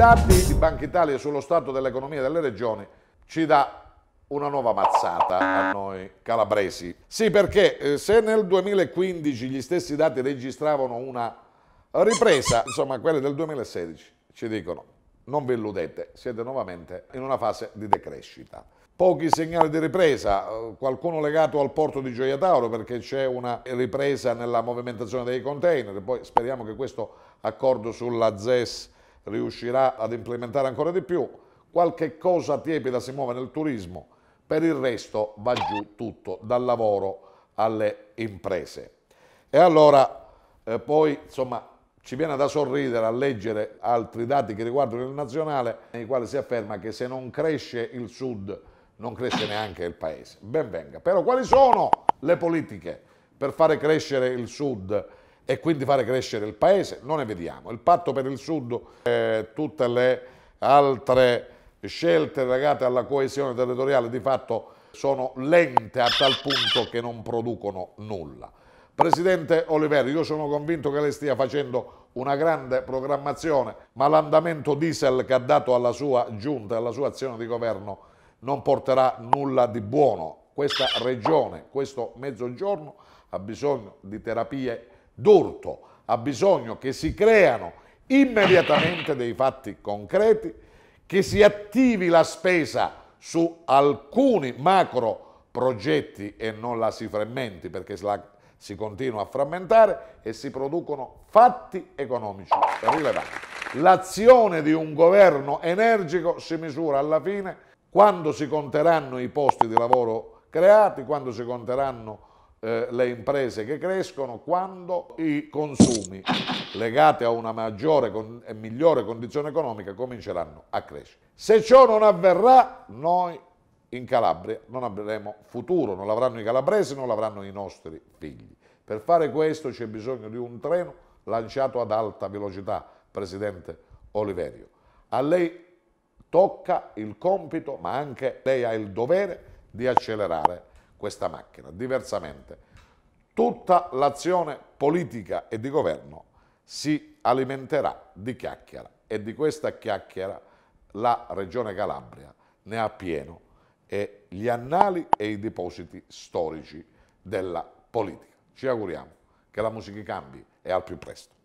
dati di Banca Italia sullo stato dell'economia delle regioni ci dà una nuova mazzata a noi calabresi. Sì, perché eh, se nel 2015 gli stessi dati registravano una ripresa, insomma, quelli del 2016 ci dicono non vi illudete, siete nuovamente in una fase di decrescita. Pochi segnali di ripresa, eh, qualcuno legato al porto di Gioia Tauro perché c'è una ripresa nella movimentazione dei container, poi speriamo che questo accordo sulla ZES riuscirà ad implementare ancora di più, qualche cosa tiepida si muove nel turismo, per il resto va giù tutto, dal lavoro alle imprese. E allora eh, poi insomma ci viene da sorridere a leggere altri dati che riguardano il nazionale, nei quali si afferma che se non cresce il sud non cresce neanche il paese. Ben venga. Però quali sono le politiche per fare crescere il sud? e quindi fare crescere il paese, non ne vediamo. Il patto per il sud, e tutte le altre scelte legate alla coesione territoriale di fatto sono lente a tal punto che non producono nulla. Presidente Oliveri, io sono convinto che lei stia facendo una grande programmazione, ma l'andamento diesel che ha dato alla sua giunta e alla sua azione di governo non porterà nulla di buono. Questa regione, questo mezzogiorno ha bisogno di terapie d'urto, ha bisogno che si creano immediatamente dei fatti concreti, che si attivi la spesa su alcuni macro progetti e non la si frammenti perché la si continua a frammentare e si producono fatti economici rilevanti. L'azione di un governo energico si misura alla fine quando si conteranno i posti di lavoro creati, quando si conteranno eh, le imprese che crescono quando i consumi legati a una maggiore con, e migliore condizione economica cominceranno a crescere. Se ciò non avverrà, noi in Calabria non avremo futuro, non l'avranno i calabresi, non l'avranno i nostri figli. Per fare questo c'è bisogno di un treno lanciato ad alta velocità, Presidente Oliverio. A lei tocca il compito, ma anche lei ha il dovere di accelerare questa macchina. Diversamente, tutta l'azione politica e di governo si alimenterà di chiacchiera e di questa chiacchiera la Regione Calabria ne ha pieno e gli annali e i depositi storici della politica. Ci auguriamo che la musica cambi e al più presto.